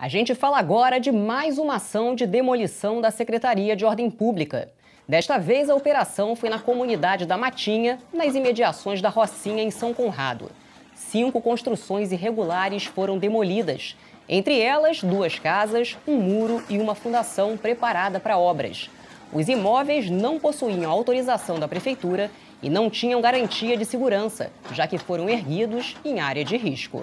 A gente fala agora de mais uma ação de demolição da Secretaria de Ordem Pública. Desta vez, a operação foi na comunidade da Matinha, nas imediações da Rocinha, em São Conrado. Cinco construções irregulares foram demolidas. Entre elas, duas casas, um muro e uma fundação preparada para obras. Os imóveis não possuíam autorização da prefeitura e não tinham garantia de segurança, já que foram erguidos em área de risco.